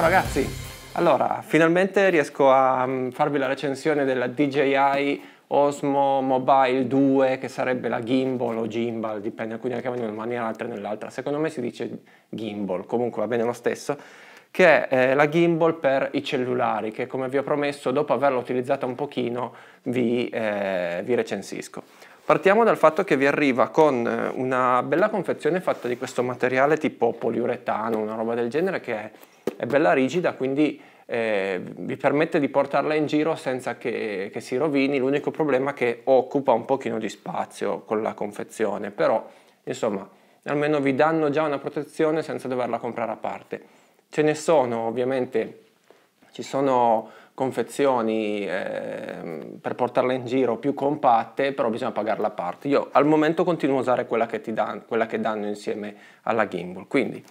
Ciao ragazzi! Allora, finalmente riesco a mm, farvi la recensione della DJI Osmo Mobile 2, che sarebbe la gimbal o gimbal, dipende, alcuni la chiamano in una maniera, altri nell'altra. Secondo me si dice gimbal, comunque va bene lo stesso che è eh, la gimbal per i cellulari che come vi ho promesso dopo averla utilizzata un pochino vi, eh, vi, recensisco. Partiamo dal fatto che vi arriva con eh, una bella confezione fatta di questo materiale tipo poliuretano, una roba del genere che è è bella rigida, quindi eh, vi permette di portarla in giro senza che, che si rovini, l'unico problema è che occupa un pochino di spazio con la confezione, però insomma almeno vi danno già una protezione senza doverla comprare a parte. Ce ne sono ovviamente, ci sono confezioni eh, per portarla in giro più compatte, però bisogna pagarla a parte. Io al momento continuo a usare quella che, ti dan- quella che danno insieme alla gimbal, quindi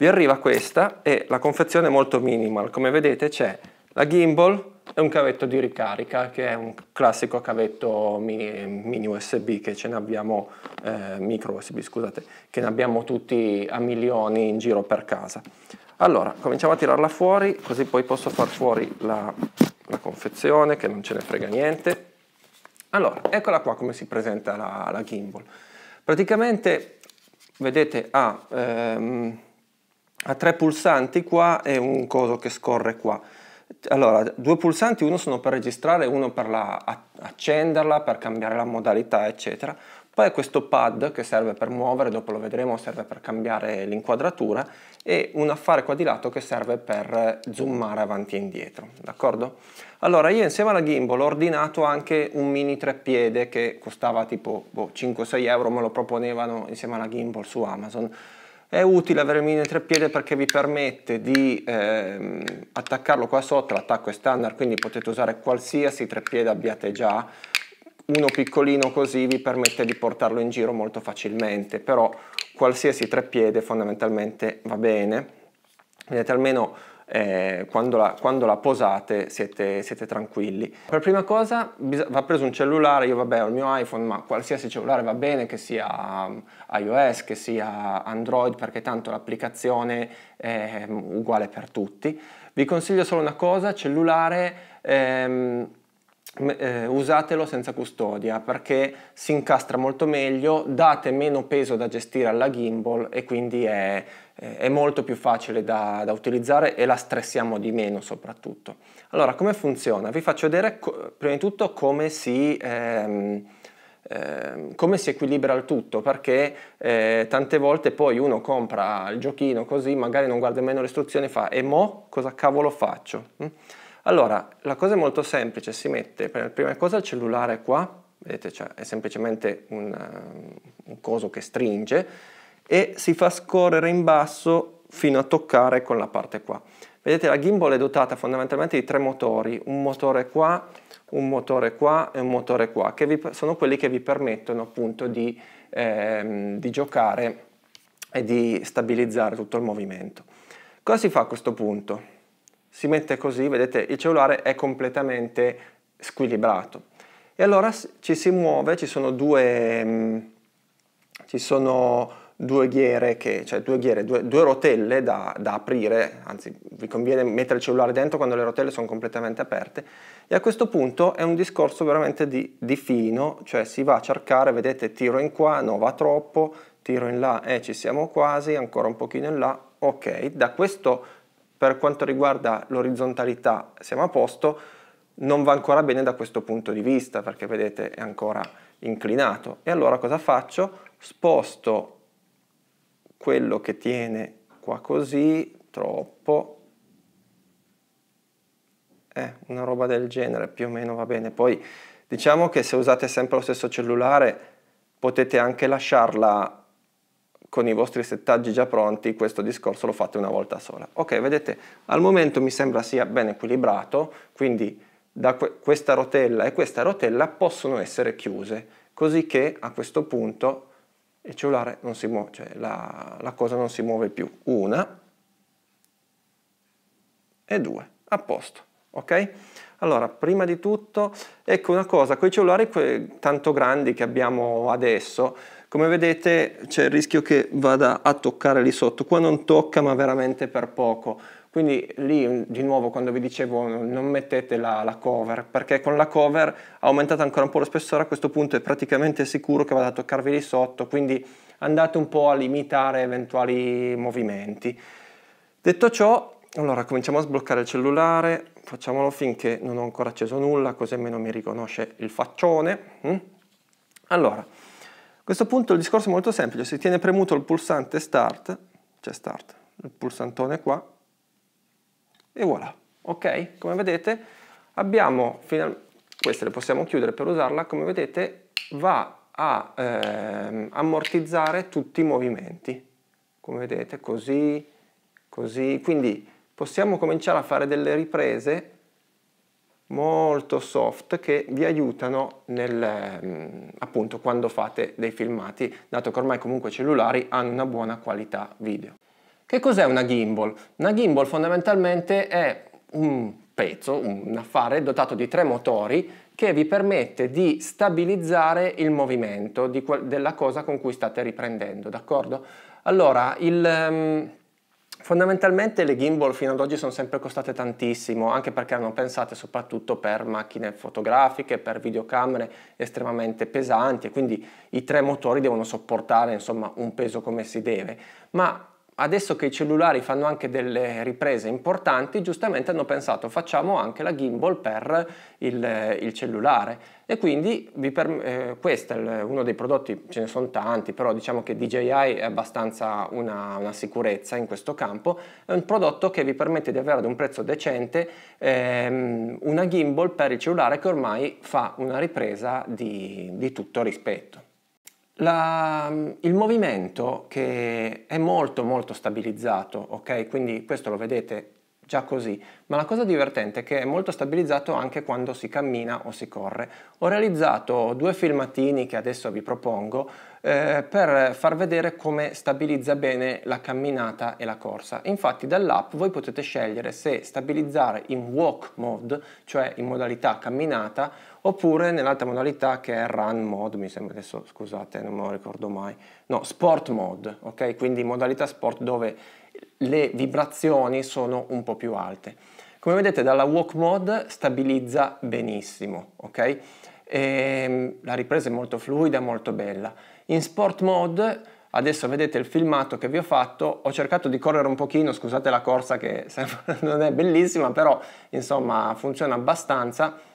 vi arriva questa e la confezione è molto minimal. Come vedete c'è la gimbal e un cavetto di ricarica che è un classico cavetto mini, mini USB che ce ne abbiamo, eh, micro USB scusate, che ne abbiamo tutti a milioni in giro per casa. Allora, cominciamo a tirarla fuori, così poi posso far fuori la, la confezione che non ce ne frega niente. Allora, eccola qua come si presenta la, la gimbal. Praticamente, vedete, ha... Ah, ehm, ha tre pulsanti qua e un coso che scorre qua. Allora, due pulsanti, uno sono per registrare, uno per la, accenderla, per cambiare la modalità, eccetera. Poi questo pad che serve per muovere, dopo lo vedremo, serve per cambiare l'inquadratura e un affare qua di lato che serve per eh, zoomare avanti e indietro, d'accordo? Allora, io insieme alla gimbal ho ordinato anche un mini treppiede che costava tipo boh, 5-6 euro, me lo proponevano insieme alla gimbal su Amazon è utile avere il mini treppiede perché vi permette di ehm, attaccarlo qua sotto, l'attacco è standard, quindi potete usare qualsiasi treppiede abbiate già. Uno piccolino così vi permette di portarlo in giro molto facilmente, però qualsiasi treppiede fondamentalmente va bene. Vedete almeno eh, quando, la, quando, la, posate siete, siete, tranquilli. Per prima cosa va preso un cellulare, io vabbè ho il mio iPhone, ma qualsiasi cellulare va bene, che sia mm, iOS, che sia Android, perché tanto l'applicazione è mm, uguale per tutti. Vi consiglio solo una cosa, cellulare... Ehm, eh, usatelo senza custodia perché si incastra molto meglio, date meno peso da gestire alla gimbal e quindi è, è molto più facile da, da, utilizzare e la stressiamo di meno soprattutto. Allora, come funziona? Vi faccio vedere prima di tutto come si... Ehm, ehm, come si equilibra il tutto perché eh, tante volte poi uno compra il giochino così magari non guarda nemmeno le istruzioni e fa e mo cosa cavolo faccio? Mm. Allora, la cosa è molto semplice, si mette per prima cosa il cellulare qua, vedete, cioè è semplicemente un, un coso che stringe e si fa scorrere in basso fino a toccare con la parte qua. Vedete la gimbal è dotata fondamentalmente di tre motori, un motore qua, un motore qua e un motore qua, che vi, sono quelli che vi permettono appunto di, ehm, di giocare e di stabilizzare tutto il movimento. Cosa si fa a questo punto? si mette così, vedete il cellulare è completamente squilibrato. E allora ci si muove, ci sono due, mm, ci sono due ghiere, che, cioè due, ghiere due, due rotelle da, da, aprire, anzi vi conviene mettere il cellulare dentro quando le rotelle sono completamente aperte e a questo punto è un discorso veramente di, di fino, cioè si va a cercare, vedete tiro in qua, no va troppo, tiro in là e eh, ci siamo quasi, ancora un pochino in là, ok, da questo per quanto riguarda l'orizzontalità siamo a posto, non va ancora bene da questo punto di vista perché vedete è ancora inclinato. E allora cosa faccio? Sposto quello che tiene qua così, troppo, eh, una roba del genere più o meno va bene. Poi diciamo che se usate sempre lo stesso cellulare potete anche lasciarla con i vostri settaggi già pronti questo discorso lo fate una volta sola. Ok, vedete, al momento mi sembra sia ben equilibrato, quindi da que questa rotella e questa rotella possono essere chiuse, così che a questo punto il cellulare non si muove, cioè la, la cosa non si muove più. Una e due, a posto, ok? Allora, prima di tutto, ecco una cosa, con i cellulari tanto grandi che abbiamo adesso, come vedete c'è il rischio che vada a toccare lì sotto, qua non tocca ma veramente per poco. Quindi lì di nuovo quando vi dicevo non mettete la, la cover perché con la cover aumentata ancora un po' lo spessore a questo punto è praticamente sicuro che vada a toccarvi lì sotto quindi andate un po' a limitare eventuali movimenti. Detto ciò allora cominciamo a sbloccare il cellulare, facciamolo finché non ho ancora acceso nulla, così almeno mi riconosce il faccione. Mm? Allora, a questo punto il discorso è molto semplice, si tiene premuto il pulsante start, cioè start, il pulsantone qua, e voilà. Ok? Come vedete abbiamo, queste le possiamo chiudere per usarla, come vedete va a ehm, ammortizzare tutti i movimenti. Come vedete, così, così, quindi possiamo cominciare a fare delle riprese molto soft che vi aiutano nel, mm, appunto quando fate dei filmati, dato che ormai comunque i cellulari hanno una buona qualità video. Che cos'è una gimbal? Una gimbal fondamentalmente è un pezzo, un affare dotato di tre motori che vi permette di stabilizzare il movimento della cosa con cui state riprendendo, d'accordo? Allora, il, mm, Fondamentalmente le gimbal fino ad oggi sono sempre costate tantissimo, anche perché erano pensate soprattutto per macchine fotografiche, per videocamere estremamente pesanti e quindi i tre motori devono sopportare insomma, un peso come si deve. Ma adesso che i cellulari fanno anche delle riprese importanti, giustamente hanno pensato facciamo anche la gimbal per il, il cellulare. E quindi eh, questo è uno dei prodotti, ce ne sono tanti, però diciamo che DJI è abbastanza una, una sicurezza in questo campo, è un prodotto che vi permette di avere ad un prezzo decente ehm, una gimbal per il cellulare che ormai fa una ripresa di, di tutto rispetto. La, il movimento che è molto molto stabilizzato, ok? Quindi questo lo vedete già così, ma la cosa divertente è che è molto stabilizzato anche quando si cammina o si corre. Ho realizzato due filmatini che adesso vi propongo eh, per far vedere come stabilizza bene la camminata e la corsa. Infatti dall'app voi potete scegliere se stabilizzare in walk mode, cioè in modalità camminata, oppure nell'altra modalità che è run mode, mi sembra adesso, scusate, non me lo ricordo mai, no, sport mode, ok? Quindi modalità sport dove le vibrazioni sono un po' più alte. Come vedete dalla walk mode stabilizza benissimo, ok? E ehm, la ripresa è molto fluida, molto bella. In sport mode adesso vedete il filmato che vi ho fatto, ho cercato di correre un pochino, scusate la corsa che non è bellissima, però insomma funziona abbastanza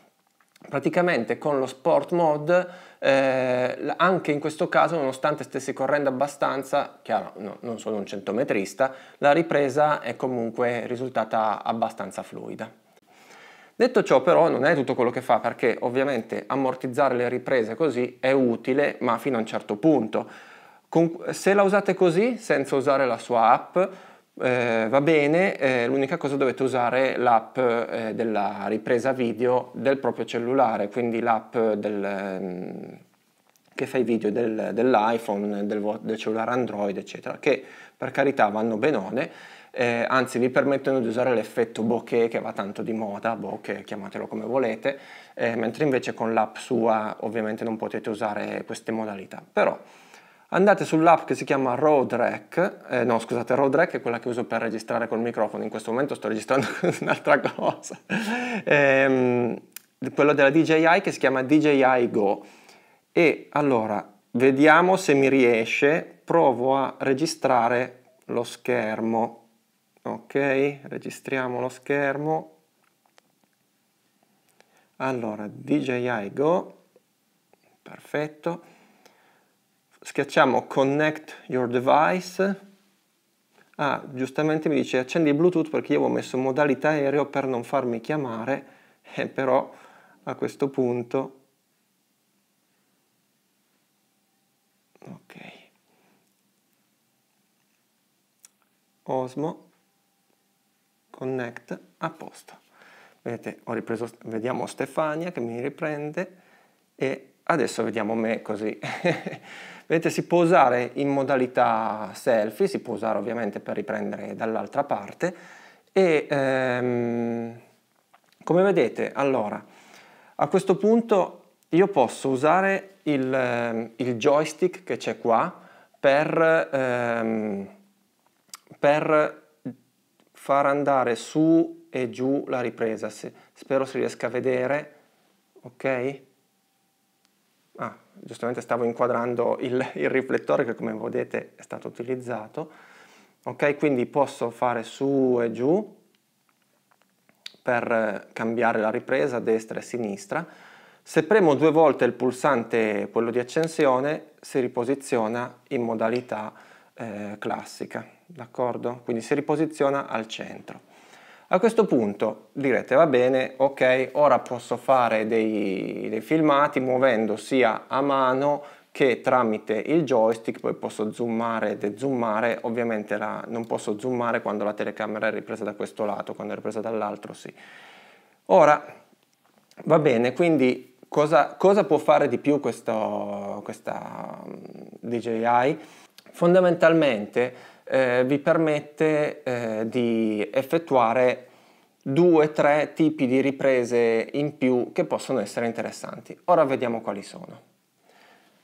praticamente con lo sport mode eh, anche in questo caso nonostante stessi correndo abbastanza chiaro no, non sono un centometrista la ripresa è comunque risultata abbastanza fluida detto ciò però non è tutto quello che fa perché ovviamente ammortizzare le riprese così è utile ma fino a un certo punto se la usate così senza usare la sua app eh, va bene, eh, l'unica cosa dovete usare l'app eh, della ripresa video del proprio cellulare, quindi l'app del, mm, che fa i video del, dell'iPhone, del, del, cellulare Android, eccetera, che per carità vanno benone, eh, anzi vi permettono di usare l'effetto bokeh che va tanto di moda, bokeh chiamatelo come volete, eh, mentre invece con l'app sua ovviamente non potete usare queste modalità. Però, andate sull'app che si chiama Rodrec, eh, no scusate, Rodrec è quella che uso per registrare col microfono, in questo momento sto registrando un'altra cosa, ehm, quello della DJI che si chiama DJI Go. E allora, vediamo se mi riesce, provo a registrare lo schermo, ok? Registriamo lo schermo. Allora, DJI Go, perfetto schiacciamo connect your device ah giustamente mi dice accendi il bluetooth perché io avevo messo modalità aereo per non farmi chiamare eh, però a questo punto ok osmo connect a posto vedete ho ripreso vediamo Stefania che mi riprende e Adesso vediamo me così. Vedete, si può usare in modalità selfie, si può usare ovviamente per riprendere dall'altra parte e ehm, come vedete, allora, a questo punto io posso usare il, ehm, il joystick che c'è qua per, ehm, per far andare su e giù la ripresa. Se, spero si riesca a vedere, ok? Ah, giustamente stavo inquadrando il, il riflettore che come vedete è stato utilizzato. Ok, quindi posso fare su e giù per eh, cambiare la ripresa destra e sinistra. Se premo due volte il pulsante, quello di accensione, si riposiziona in modalità eh, classica, d'accordo? Quindi si riposiziona al centro. A questo punto direte va bene, ok, ora posso fare dei, dei, filmati muovendo sia a mano che tramite il joystick, poi posso zoomare e dezoomare, ovviamente la, non posso zoomare quando la telecamera è ripresa da questo lato, quando è ripresa dall'altro sì. Ora, va bene, quindi cosa, cosa può fare di più questo, questa mm, DJI? Fondamentalmente eh, vi permette eh, di effettuare due o tre tipi di riprese in più che possono essere interessanti. Ora vediamo quali sono.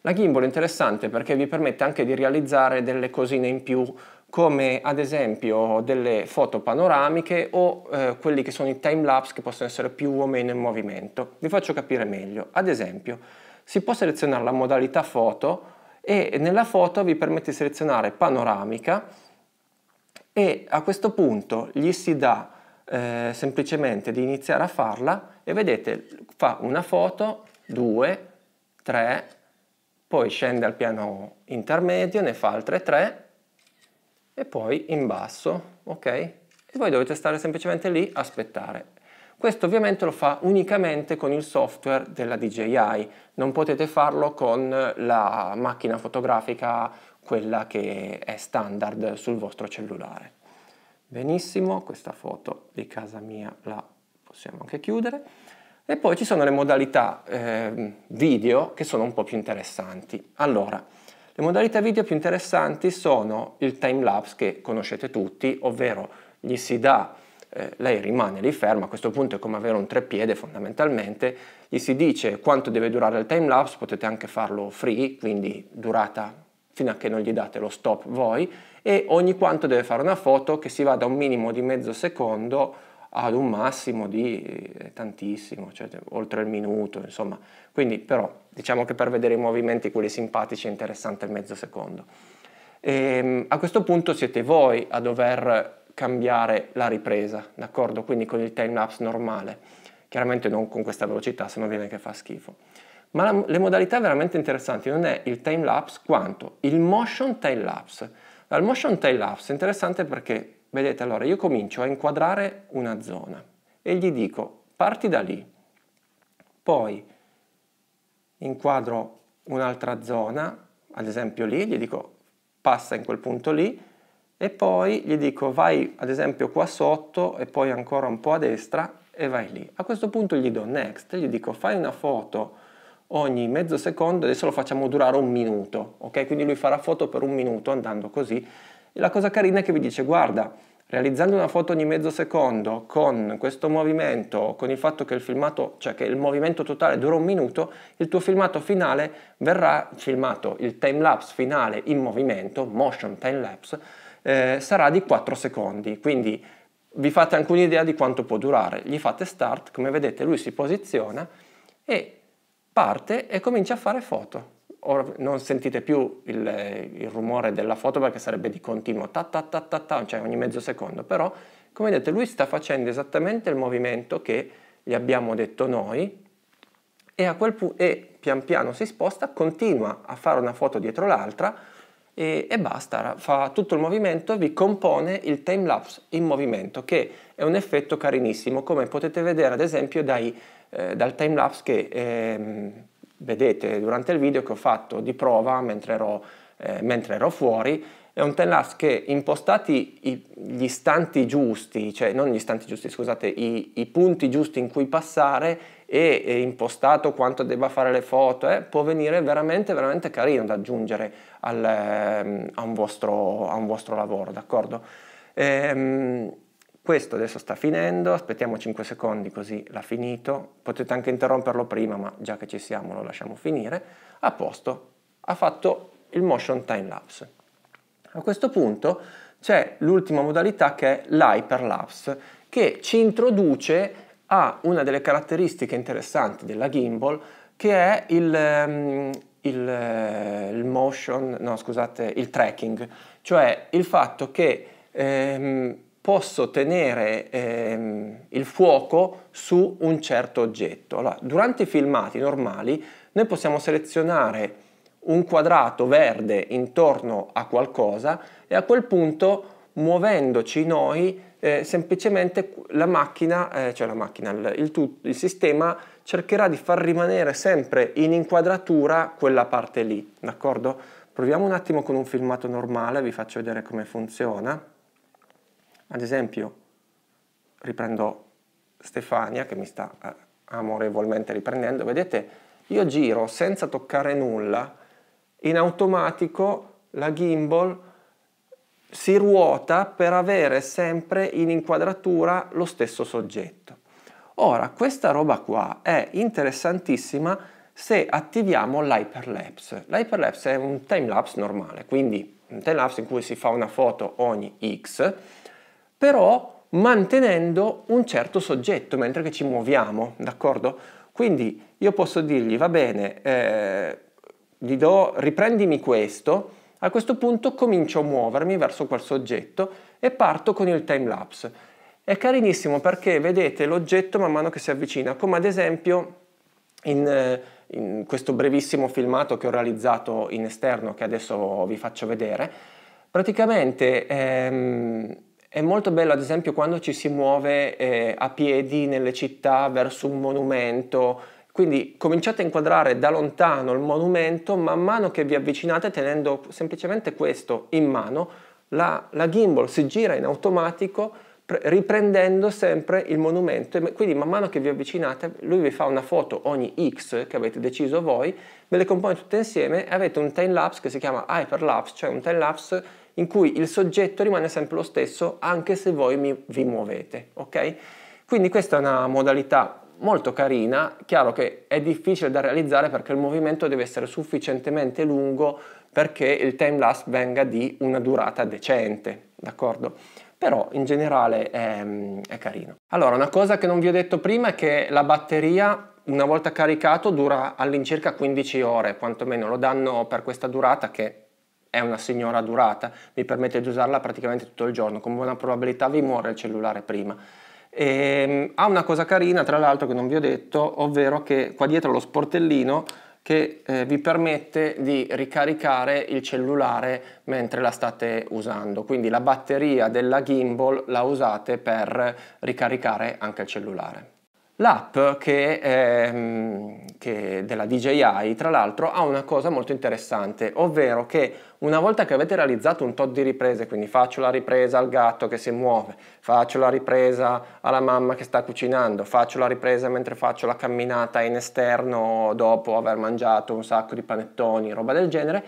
La gimbal è interessante perché vi permette anche di realizzare delle cosine in più come ad esempio delle foto panoramiche o eh, quelli che sono i time lapse che possono essere più o meno in movimento. Vi faccio capire meglio. Ad esempio si può selezionare la modalità foto e nella foto vi permette di selezionare panoramica e a questo punto gli si dà eh, semplicemente di iniziare a farla e vedete fa una foto, due, tre, poi scende al piano intermedio, ne fa altre tre e poi in basso, ok? E voi dovete stare semplicemente lì, aspettare. Questo ovviamente lo fa unicamente con il software della DJI, non potete farlo con la macchina fotografica, quella che è standard sul vostro cellulare. Benissimo, questa foto di casa mia la possiamo anche chiudere. E poi ci sono le modalità eh, video che sono un po' più interessanti. Allora, le modalità video più interessanti sono il time lapse che conoscete tutti, ovvero gli si dà eh, lei rimane lì ferma, a questo punto è come avere un treppiede fondamentalmente, gli si dice quanto deve durare il time lapse, potete anche farlo free, quindi durata fino a che non gli date lo stop voi, e ogni quanto deve fare una foto che si va da un minimo di mezzo secondo ad un massimo di eh, tantissimo, cioè oltre il minuto, insomma. Quindi però diciamo che per vedere i movimenti, quelli simpatici, è interessante il mezzo secondo. E, ehm, a questo punto siete voi a dover cambiare la ripresa, d'accordo? Quindi con il time-lapse normale, chiaramente non con questa velocità, se no viene che fa schifo. Ma la, le modalità veramente interessanti non è il time-lapse quanto il motion time-lapse. Al motion time-lapse è interessante perché, vedete, allora io comincio a inquadrare una zona e gli dico parti da lì, poi inquadro un'altra zona, ad esempio lì, gli dico passa in quel punto lì, e poi gli dico vai ad esempio qua sotto e poi ancora un po' a destra e vai lì. A questo punto gli do next, gli dico fai una foto ogni mezzo secondo, adesso lo facciamo durare un minuto, ok? Quindi lui farà foto per un minuto andando così. E la cosa carina è che vi dice guarda, realizzando una foto ogni mezzo secondo con questo movimento, con il fatto che il filmato, cioè che il movimento totale dura un minuto, il tuo filmato finale verrà filmato, il time lapse finale in movimento, motion time lapse eh, sarà di 4 secondi, quindi vi fate anche un'idea di quanto può durare. Gli fate start, come vedete lui si posiziona e parte e comincia a fare foto. Ora non sentite più il, il, rumore della foto perché sarebbe di continuo, ta, ta, ta, ta, ta, cioè ogni mezzo secondo, però come vedete lui sta facendo esattamente il movimento che gli abbiamo detto noi e, a quel pu- e pian piano si sposta, continua a fare una foto dietro l'altra e, e basta, fa tutto il movimento e vi compone il time lapse in movimento che è un effetto carinissimo come potete vedere ad esempio dai, eh, dal time lapse che eh, vedete durante il video che ho fatto di prova mentre ero, eh, mentre ero fuori è un tell us che impostati gli istanti giusti, cioè non gli istanti giusti, scusate, i, i punti giusti in cui passare e, e, impostato quanto debba fare le foto, eh, può venire veramente, veramente carino da aggiungere al, ehm, a, un vostro, a, un vostro, lavoro, d'accordo? Ehm, questo adesso sta finendo, aspettiamo 5 secondi così l'ha finito, potete anche interromperlo prima, ma già che ci siamo lo lasciamo finire. A posto, ha fatto il motion time lapse. A questo punto c'è l'ultima modalità che è l'hyperlapse che ci introduce a una delle caratteristiche interessanti della gimbal che è il, ehm, il, eh, il motion, no scusate, il tracking, cioè il fatto che ehm, posso tenere ehm, il fuoco su un certo oggetto. Allora, durante i filmati normali noi possiamo selezionare un quadrato verde intorno a qualcosa e a quel punto muovendoci noi eh, semplicemente la macchina, eh, cioè la macchina, il, il, il sistema cercherà di far rimanere sempre in inquadratura quella parte lì, d'accordo? Proviamo un attimo con un filmato normale, vi faccio vedere come funziona. Ad esempio, riprendo Stefania che mi sta eh, amorevolmente riprendendo, vedete? Io giro senza toccare nulla, in automatico la gimbal si ruota per avere sempre in inquadratura lo stesso soggetto. Ora, questa roba qua è interessantissima se attiviamo l'hyperlapse. L'hyperlapse è un timelapse normale, quindi un timelapse in cui si fa una foto ogni x, però mantenendo un certo soggetto mentre ci muoviamo, d'accordo? Quindi io posso dirgli, va bene, eh, gli do riprendimi questo, a questo punto comincio a muovermi verso quel soggetto e parto con il time lapse. È carinissimo perché vedete l'oggetto man mano che si avvicina, come ad esempio in, eh, in questo brevissimo filmato che ho realizzato in esterno che adesso vi faccio vedere. Praticamente ehm, è molto bello ad esempio quando ci si muove eh, a piedi nelle città verso un monumento, quindi cominciate a inquadrare da lontano il monumento man mano che vi avvicinate tenendo semplicemente questo in mano, la, la gimbal si gira in automatico riprendendo sempre il monumento quindi man mano che vi avvicinate lui vi fa una foto ogni x che avete deciso voi, ve le compone tutte insieme e avete un time lapse che si chiama hyperlapse, cioè un time lapse in cui il soggetto rimane sempre lo stesso anche se voi mi, vi muovete, ok? Quindi questa è una modalità molto carina, chiaro che è difficile da realizzare perché il movimento deve essere sufficientemente lungo perché il time lapse venga di una durata decente, d'accordo? Però in generale è, è carino. Allora, una cosa che non vi ho detto prima è che la batteria una volta caricato dura all'incirca 15 ore, quantomeno lo danno per questa durata che è una signora durata, mi permette di usarla praticamente tutto il giorno, con buona probabilità vi muore il cellulare prima. E, ehm, ha una cosa carina, tra l'altro, che non vi ho detto, ovvero che qua dietro lo sportellino che eh, vi permette di ricaricare il cellulare mentre la state usando. Quindi la batteria della gimbal la usate per ricaricare anche il cellulare. L'app che, eh, che della DJI, tra l'altro, ha una cosa molto interessante, ovvero che una volta che avete realizzato un tot di riprese, quindi faccio la ripresa al gatto che si muove, faccio la ripresa alla mamma che sta cucinando, faccio la ripresa mentre faccio la camminata in esterno dopo aver mangiato un sacco di panettoni, roba del genere,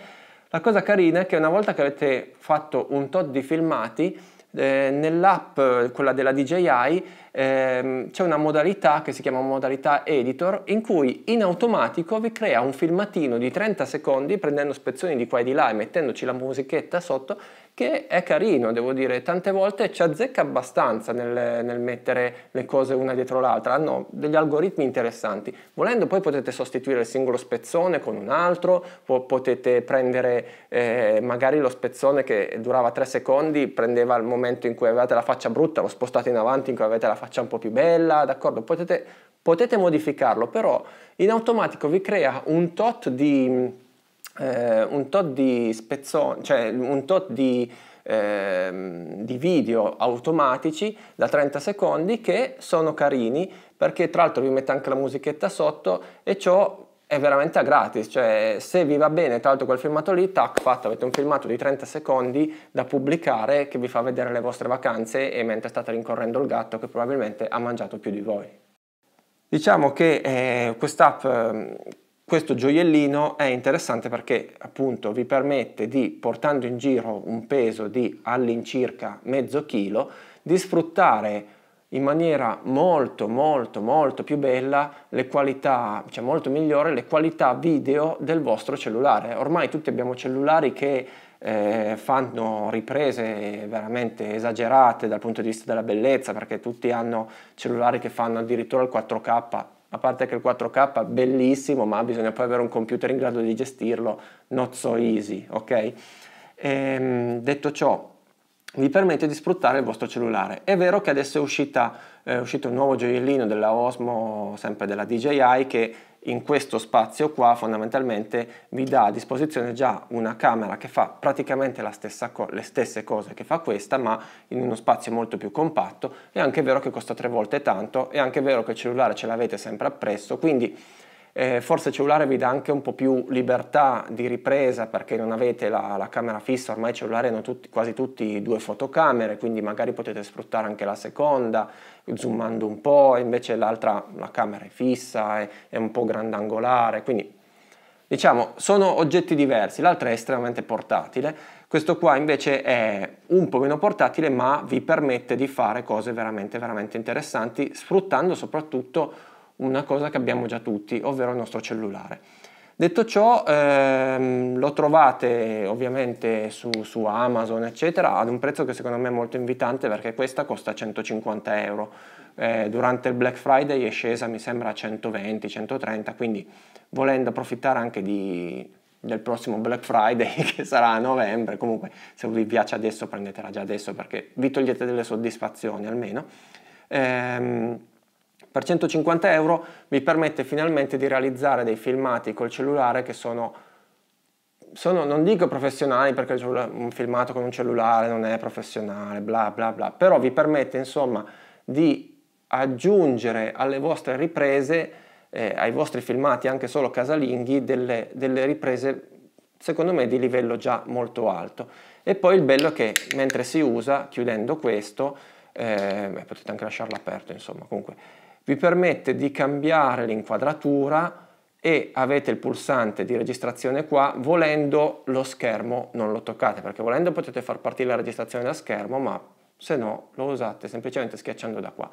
la cosa carina è che una volta che avete fatto un tot di filmati, eh, nell'app, quella della DJI, ehm, c'è una modalità che si chiama modalità editor in cui in automatico vi crea un filmatino di 30 secondi prendendo spezzoni di qua e di là e mettendoci la musichetta sotto che è carino, devo dire, tante volte ci azzecca abbastanza nel, nel mettere le cose una dietro l'altra, hanno degli algoritmi interessanti. Volendo poi potete sostituire il singolo spezzone con un altro, potete prendere eh, magari lo spezzone che durava tre secondi, prendeva il momento in cui avevate la faccia brutta, lo spostate in avanti in cui avete la faccia un po' più bella, d'accordo? Potete, potete modificarlo, però in automatico vi crea un tot di eh, un tot di spezzoni, cioè un tot di, eh, di video automatici da 30 secondi che sono carini perché tra l'altro vi mette anche la musichetta sotto e ciò è veramente a gratis, cioè se vi va bene tra l'altro quel filmato lì, tac, fatto, avete un filmato di 30 secondi da pubblicare che vi fa vedere le vostre vacanze e mentre state rincorrendo il gatto che probabilmente ha mangiato più di voi. Diciamo che eh, quest'app ehm, questo gioiellino è interessante perché appunto vi permette di, portando in giro un peso di all'incirca mezzo chilo, di sfruttare in maniera molto molto molto più bella le qualità, cioè molto migliore, le qualità video del vostro cellulare. Ormai tutti abbiamo cellulari che eh, fanno riprese veramente esagerate dal punto di vista della bellezza perché tutti hanno cellulari che fanno addirittura il 4K a parte che il 4K è bellissimo, ma bisogna poi avere un computer in grado di gestirlo, not so easy, ok? E, ehm, detto ciò, vi permette di sfruttare il vostro cellulare. È vero che adesso è, uscita, eh, è uscito un nuovo gioiellino della Osmo, sempre della DJI, che in questo spazio qua fondamentalmente vi dà a disposizione già una camera che fa praticamente la stessa le stesse cose che fa questa ma in uno spazio molto più compatto è anche vero che costa tre volte tanto è anche vero che il cellulare ce l'avete sempre appresso quindi eh, forse il cellulare vi dà anche un po' più libertà di ripresa perché non avete la, la camera fissa, ormai i cellulari hanno tutti, quasi tutti due fotocamere, quindi magari potete sfruttare anche la seconda, zoomando un po', invece l'altra, la camera è fissa, è, è un po' grandangolare, quindi diciamo sono oggetti diversi, l'altra è estremamente portatile, questo qua invece è un po' meno portatile ma vi permette di fare cose veramente veramente interessanti sfruttando soprattutto una cosa che abbiamo già tutti, ovvero il nostro cellulare. Detto ciò, ehm, lo trovate ovviamente su, su, Amazon, eccetera, ad un prezzo che secondo me è molto invitante perché questa costa 150 euro. Eh, durante il Black Friday è scesa, mi sembra, a 120, 130, quindi volendo approfittare anche di, del prossimo Black Friday che sarà a novembre, comunque se vi piace adesso prendetela già adesso perché vi togliete delle soddisfazioni almeno. Ehm, per 150 euro vi permette finalmente di realizzare dei filmati col cellulare che sono, sono non dico professionali perché un filmato con un cellulare non è professionale, bla bla bla, però vi permette insomma di aggiungere alle vostre riprese, eh, ai vostri filmati anche solo casalinghi, delle, delle riprese secondo me di livello già molto alto. E poi il bello è che mentre si usa, chiudendo questo, eh, potete anche lasciarlo aperto insomma, comunque, vi permette di cambiare l'inquadratura e avete il pulsante di registrazione qua, volendo lo schermo non lo toccate, perché volendo potete far partire la registrazione da schermo, ma se no lo usate semplicemente schiacciando da qua.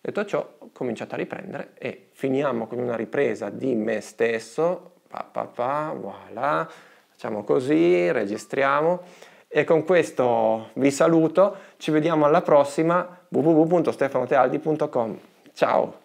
Detto ciò, cominciate a riprendere e finiamo con una ripresa di me stesso, pa pa pa, voilà, facciamo così, registriamo e con questo vi saluto, ci vediamo alla prossima www.stefanotealdi.com Ciao!